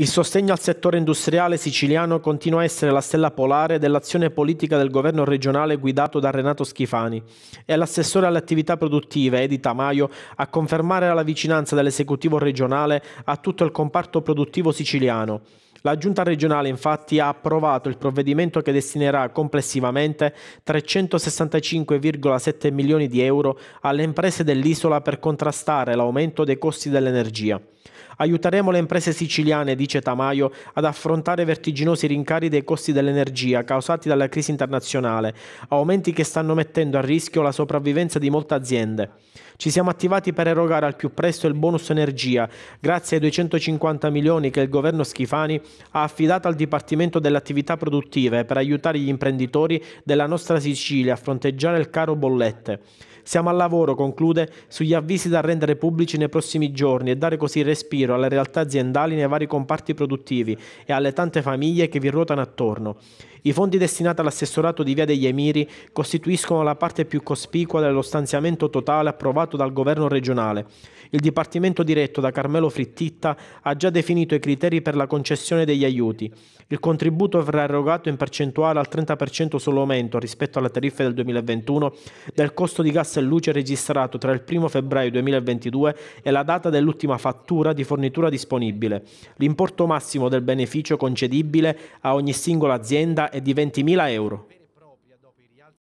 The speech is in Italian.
Il sostegno al settore industriale siciliano continua a essere la stella polare dell'azione politica del governo regionale guidato da Renato Schifani. È l'assessore alle attività produttive, Edita Maio a confermare la vicinanza dell'esecutivo regionale a tutto il comparto produttivo siciliano. La giunta regionale infatti ha approvato il provvedimento che destinerà complessivamente 365,7 milioni di euro alle imprese dell'isola per contrastare l'aumento dei costi dell'energia. Aiuteremo le imprese siciliane, dice Tamaio, ad affrontare vertiginosi rincari dei costi dell'energia causati dalla crisi internazionale, aumenti che stanno mettendo a rischio la sopravvivenza di molte aziende. Ci siamo attivati per erogare al più presto il bonus energia, grazie ai 250 milioni che il governo Schifani ha affidato al Dipartimento delle attività produttive per aiutare gli imprenditori della nostra Sicilia a fronteggiare il caro bollette. Siamo al lavoro, conclude, sugli avvisi da rendere pubblici nei prossimi giorni e dare così respiro giro alle realtà aziendali nei vari comparti produttivi e alle tante famiglie che vi ruotano attorno. I fondi destinati all'assessorato di Via degli Emiri costituiscono la parte più cospicua dello stanziamento totale approvato dal governo regionale. Il dipartimento diretto da Carmelo Frittitta ha già definito i criteri per la concessione degli aiuti. Il contributo verrà erogato in percentuale al 30% sull'aumento rispetto alle tariffe del 2021 del costo di gas e luce registrato tra il 1 febbraio 2022 e la data dell'ultima fattura di fornitura fornitura disponibile. L'importo massimo del beneficio concedibile a ogni singola azienda è di 20.000 euro.